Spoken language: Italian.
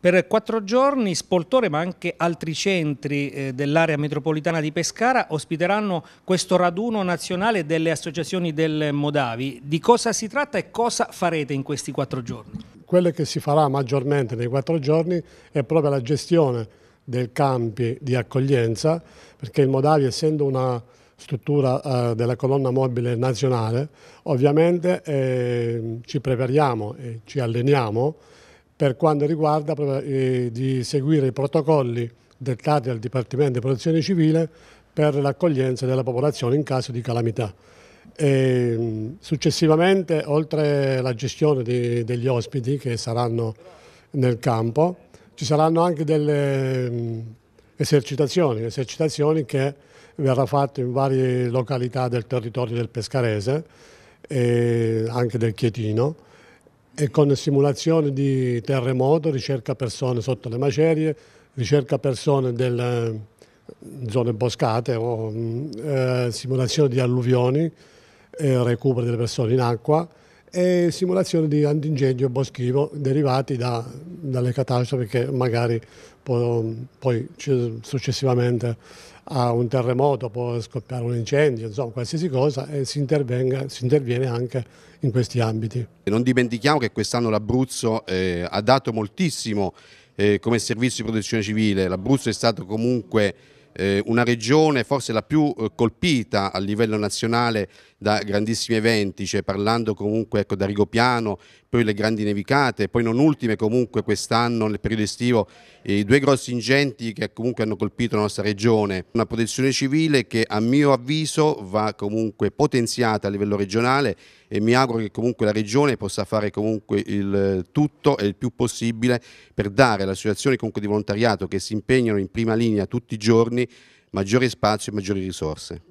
Per quattro giorni Spoltore ma anche altri centri eh, dell'area metropolitana di Pescara ospiteranno questo raduno nazionale delle associazioni del Modavi. Di cosa si tratta e cosa farete in questi quattro giorni? Quello che si farà maggiormente nei quattro giorni è proprio la gestione dei campi di accoglienza perché il Modavi essendo una struttura eh, della colonna mobile nazionale ovviamente eh, ci prepariamo e ci alleniamo per quanto riguarda eh, di seguire i protocolli dettati dal Dipartimento di Protezione Civile per l'accoglienza della popolazione in caso di calamità. E, ehm, successivamente, oltre alla gestione di, degli ospiti che saranno nel campo, ci saranno anche delle ehm, esercitazioni, esercitazioni che verranno fatte in varie località del territorio del Pescarese e eh, anche del Chietino e con simulazioni di terremoto, ricerca persone sotto le macerie, ricerca persone delle eh, zone boscate o mm, eh, simulazione di alluvioni, eh, recupero delle persone in acqua e simulazione di antincendio boschivo derivati da, dalle catastrofi che magari può, poi successivamente a un terremoto può scoppiare un incendio, insomma qualsiasi cosa e si, si interviene anche in questi ambiti. Non dimentichiamo che quest'anno l'Abruzzo eh, ha dato moltissimo eh, come servizio di protezione civile, l'Abruzzo è stato comunque eh, una regione forse la più eh, colpita a livello nazionale da grandissimi eventi, cioè parlando comunque ecco, da Rigopiano, poi le grandi nevicate, poi non ultime comunque quest'anno nel periodo estivo eh, i due grossi ingenti che comunque hanno colpito la nostra regione, una protezione civile che a mio avviso va comunque potenziata a livello regionale e mi auguro che comunque la regione possa fare comunque il tutto e il più possibile per dare alle associazioni comunque di volontariato che si impegnano in prima linea tutti i giorni maggiori spazi e maggiori risorse.